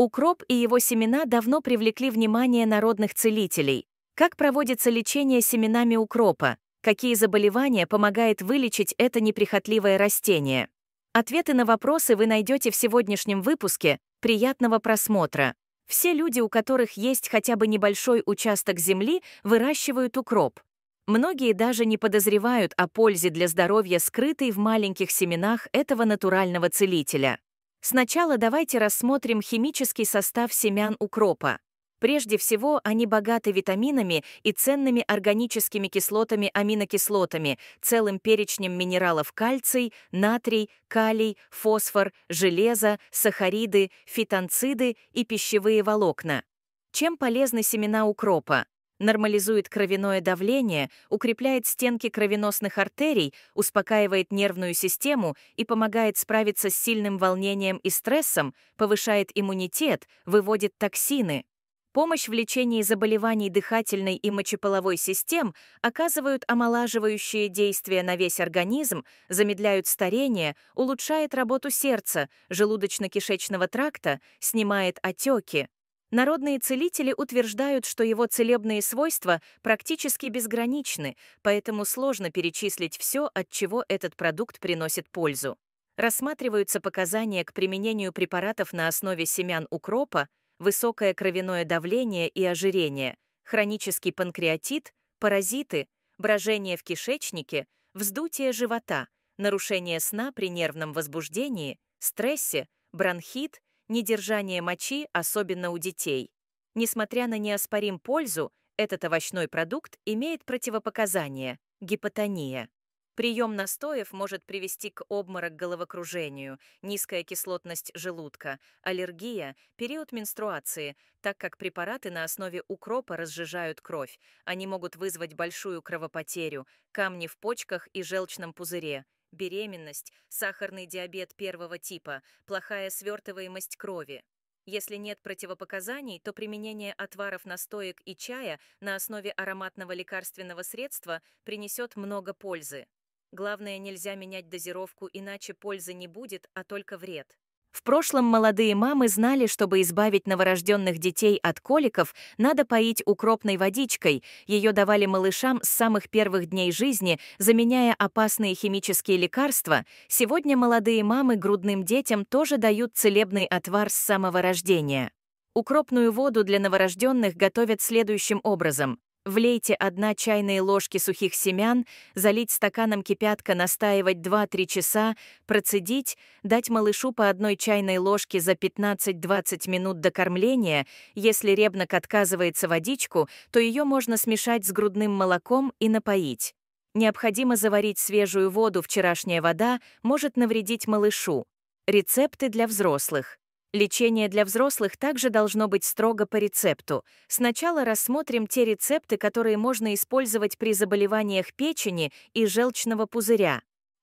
Укроп и его семена давно привлекли внимание народных целителей. Как проводится лечение семенами укропа? Какие заболевания помогает вылечить это неприхотливое растение? Ответы на вопросы вы найдете в сегодняшнем выпуске. Приятного просмотра! Все люди, у которых есть хотя бы небольшой участок земли, выращивают укроп. Многие даже не подозревают о пользе для здоровья, скрытой в маленьких семенах этого натурального целителя. Сначала давайте рассмотрим химический состав семян укропа. Прежде всего, они богаты витаминами и ценными органическими кислотами-аминокислотами, целым перечнем минералов кальций, натрий, калий, фосфор, железо, сахариды, фитонциды и пищевые волокна. Чем полезны семена укропа? нормализует кровяное давление, укрепляет стенки кровеносных артерий, успокаивает нервную систему и помогает справиться с сильным волнением и стрессом, повышает иммунитет, выводит токсины. Помощь в лечении заболеваний дыхательной и мочеполовой систем оказывают омолаживающие действия на весь организм, замедляют старение, улучшает работу сердца, желудочно-кишечного тракта, снимает отеки. Народные целители утверждают, что его целебные свойства практически безграничны, поэтому сложно перечислить все, от чего этот продукт приносит пользу. Рассматриваются показания к применению препаратов на основе семян укропа, высокое кровяное давление и ожирение, хронический панкреатит, паразиты, брожение в кишечнике, вздутие живота, нарушение сна при нервном возбуждении, стрессе, бронхит, недержание мочи, особенно у детей. Несмотря на неоспорим пользу, этот овощной продукт имеет противопоказание – гипотония. Прием настоев может привести к обморок головокружению, низкая кислотность желудка, аллергия, период менструации, так как препараты на основе укропа разжижают кровь. Они могут вызвать большую кровопотерю, камни в почках и желчном пузыре, беременность, сахарный диабет первого типа, плохая свертываемость крови. Если нет противопоказаний, то применение отваров настоек и чая на основе ароматного лекарственного средства принесет много пользы. Главное, нельзя менять дозировку, иначе пользы не будет, а только вред. В прошлом молодые мамы знали, чтобы избавить новорожденных детей от коликов, надо поить укропной водичкой. Ее давали малышам с самых первых дней жизни, заменяя опасные химические лекарства. Сегодня молодые мамы грудным детям тоже дают целебный отвар с самого рождения. Укропную воду для новорожденных готовят следующим образом. Влейте 1 чайные ложки сухих семян, залить стаканом кипятка, настаивать 2-3 часа, процедить, дать малышу по одной чайной ложке за 15-20 минут до кормления. Если ребнок отказывается водичку, то ее можно смешать с грудным молоком и напоить. Необходимо заварить свежую воду, вчерашняя вода может навредить малышу. Рецепты для взрослых. Лечение для взрослых также должно быть строго по рецепту. Сначала рассмотрим те рецепты, которые можно использовать при заболеваниях печени и желчного пузыря.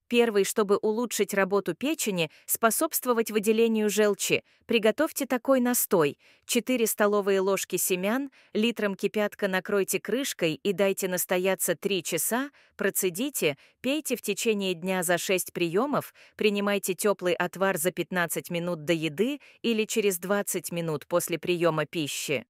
Первый, чтобы улучшить работу печени, способствовать выделению желчи, приготовьте такой настой. 4 столовые ложки семян, литром кипятка накройте крышкой и дайте настояться 3 часа, процедите, пейте в течение дня за 6 приемов, принимайте теплый отвар за 15 минут до еды или через 20 минут после приема пищи.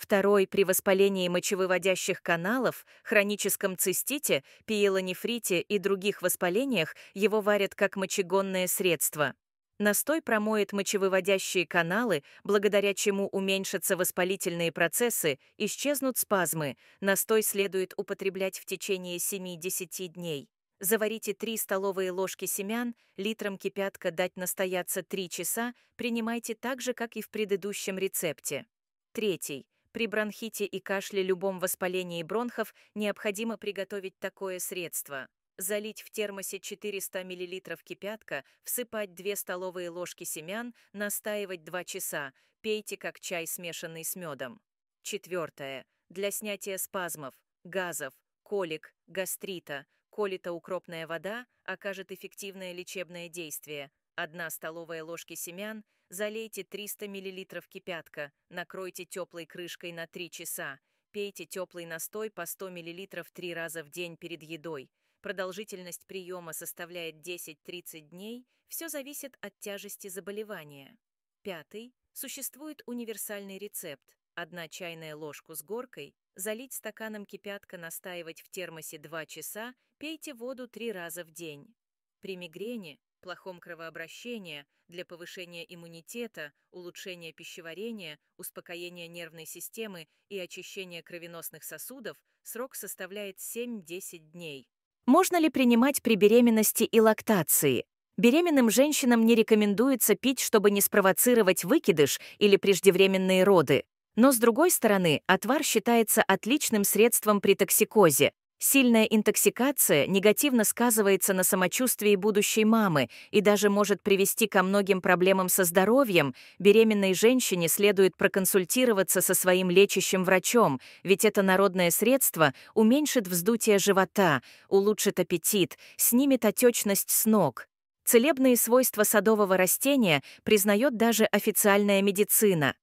Второй при воспалении мочевыводящих каналов, хроническом цистите, пиелонефрите и других воспалениях его варят как мочегонное средство. Настой промоет мочевыводящие каналы, благодаря чему уменьшатся воспалительные процессы, исчезнут спазмы. Настой следует употреблять в течение 7-10 дней. Заварите 3 столовые ложки семян, литром кипятка дать настояться 3 часа, принимайте так же, как и в предыдущем рецепте. Третий при бронхите и кашле любом воспалении бронхов необходимо приготовить такое средство. Залить в термосе 400 мл кипятка, всыпать 2 столовые ложки семян, настаивать 2 часа. Пейте как чай, смешанный с медом. Четвертое. Для снятия спазмов, газов, колик, гастрита, колита укропная вода окажет эффективное лечебное действие. 1 столовая ложки семян – Залейте 300 мл кипятка, накройте теплой крышкой на 3 часа, пейте теплый настой по 100 мл 3 раза в день перед едой. Продолжительность приема составляет 10-30 дней, все зависит от тяжести заболевания. Пятый. Существует универсальный рецепт. Одна чайная ложка с горкой, залить стаканом кипятка, настаивать в термосе 2 часа, пейте воду 3 раза в день. При мигрени, плохом кровообращении, для повышения иммунитета, улучшения пищеварения, успокоения нервной системы и очищения кровеносных сосудов срок составляет 7-10 дней. Можно ли принимать при беременности и лактации? Беременным женщинам не рекомендуется пить, чтобы не спровоцировать выкидыш или преждевременные роды. Но, с другой стороны, отвар считается отличным средством при токсикозе, Сильная интоксикация негативно сказывается на самочувствии будущей мамы и даже может привести ко многим проблемам со здоровьем. Беременной женщине следует проконсультироваться со своим лечащим врачом, ведь это народное средство уменьшит вздутие живота, улучшит аппетит, снимет отечность с ног. Целебные свойства садового растения признает даже официальная медицина.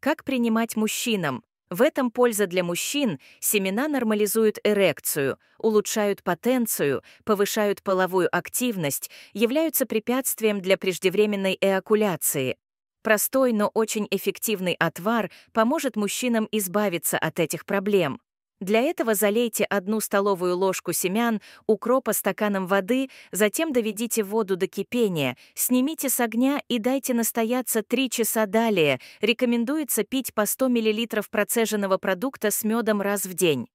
Как принимать мужчинам? В этом польза для мужчин, семена нормализуют эрекцию, улучшают потенцию, повышают половую активность, являются препятствием для преждевременной эякуляции. Простой, но очень эффективный отвар поможет мужчинам избавиться от этих проблем. Для этого залейте одну столовую ложку семян укропа стаканом воды, затем доведите воду до кипения, снимите с огня и дайте настояться 3 часа далее. Рекомендуется пить по 100 мл процеженного продукта с медом раз в день.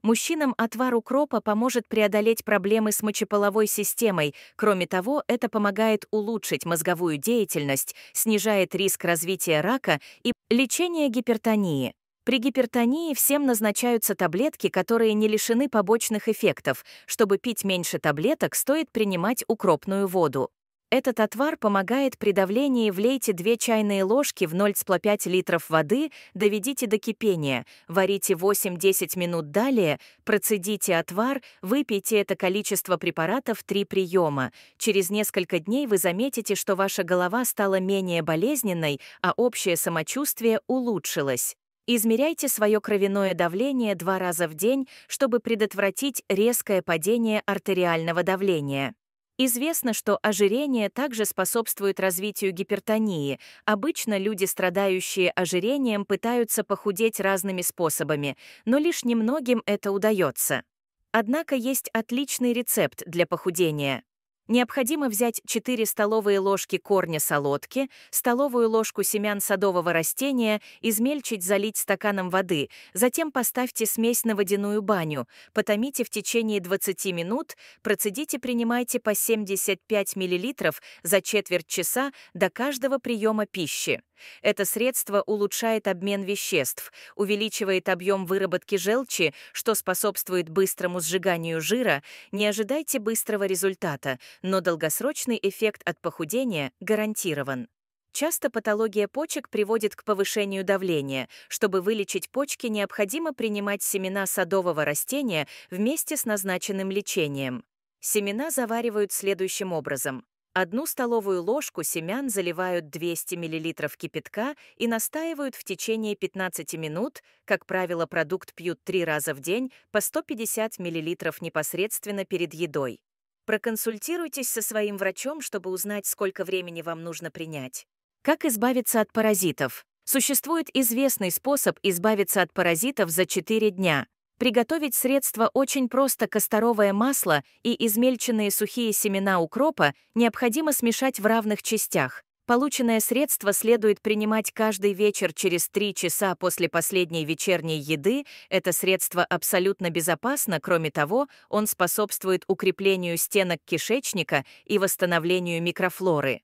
Мужчинам отвар укропа поможет преодолеть проблемы с мочеполовой системой. Кроме того, это помогает улучшить мозговую деятельность, снижает риск развития рака и лечения гипертонии. При гипертонии всем назначаются таблетки, которые не лишены побочных эффектов. Чтобы пить меньше таблеток, стоит принимать укропную воду. Этот отвар помогает при давлении влейте 2 чайные ложки в 0,5 литров воды, доведите до кипения, варите 8-10 минут далее, процедите отвар, выпейте это количество препаратов 3 приема. Через несколько дней вы заметите, что ваша голова стала менее болезненной, а общее самочувствие улучшилось. Измеряйте свое кровяное давление два раза в день, чтобы предотвратить резкое падение артериального давления. Известно, что ожирение также способствует развитию гипертонии. Обычно люди, страдающие ожирением, пытаются похудеть разными способами, но лишь немногим это удается. Однако есть отличный рецепт для похудения. Необходимо взять 4 столовые ложки корня солодки, столовую ложку семян садового растения, измельчить, залить стаканом воды, затем поставьте смесь на водяную баню, потомите в течение 20 минут, процедите, принимайте по 75 мл за четверть часа до каждого приема пищи. Это средство улучшает обмен веществ, увеличивает объем выработки желчи, что способствует быстрому сжиганию жира. Не ожидайте быстрого результата — но долгосрочный эффект от похудения гарантирован. Часто патология почек приводит к повышению давления. Чтобы вылечить почки, необходимо принимать семена садового растения вместе с назначенным лечением. Семена заваривают следующим образом. Одну столовую ложку семян заливают 200 мл кипятка и настаивают в течение 15 минут. Как правило, продукт пьют три раза в день по 150 мл непосредственно перед едой. Проконсультируйтесь со своим врачом, чтобы узнать, сколько времени вам нужно принять. Как избавиться от паразитов? Существует известный способ избавиться от паразитов за 4 дня. Приготовить средство очень просто касторовое масло и измельченные сухие семена укропа необходимо смешать в равных частях. Полученное средство следует принимать каждый вечер через 3 часа после последней вечерней еды. Это средство абсолютно безопасно, кроме того, он способствует укреплению стенок кишечника и восстановлению микрофлоры.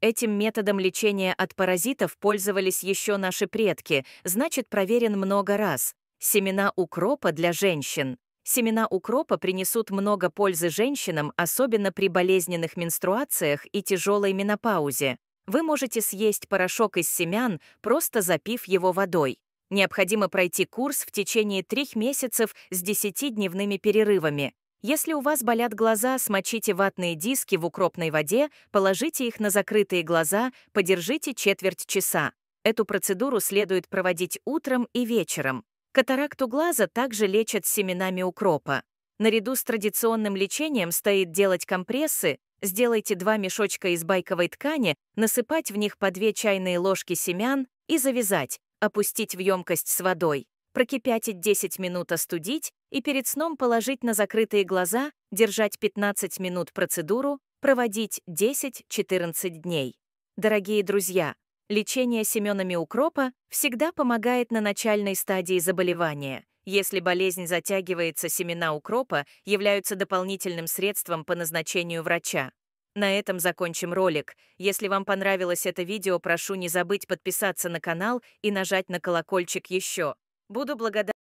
Этим методом лечения от паразитов пользовались еще наши предки, значит, проверен много раз. Семена укропа для женщин. Семена укропа принесут много пользы женщинам, особенно при болезненных менструациях и тяжелой менопаузе. Вы можете съесть порошок из семян, просто запив его водой. Необходимо пройти курс в течение трех месяцев с 10-дневными перерывами. Если у вас болят глаза, смочите ватные диски в укропной воде, положите их на закрытые глаза, подержите четверть часа. Эту процедуру следует проводить утром и вечером. Катаракту глаза также лечат семенами укропа. Наряду с традиционным лечением стоит делать компрессы, Сделайте два мешочка из байковой ткани, насыпать в них по две чайные ложки семян и завязать, опустить в емкость с водой, прокипятить 10 минут, остудить и перед сном положить на закрытые глаза, держать 15 минут процедуру, проводить 10-14 дней. Дорогие друзья, лечение семенами укропа всегда помогает на начальной стадии заболевания. Если болезнь затягивается, семена укропа являются дополнительным средством по назначению врача. На этом закончим ролик. Если вам понравилось это видео, прошу не забыть подписаться на канал и нажать на колокольчик еще. Буду благодарна.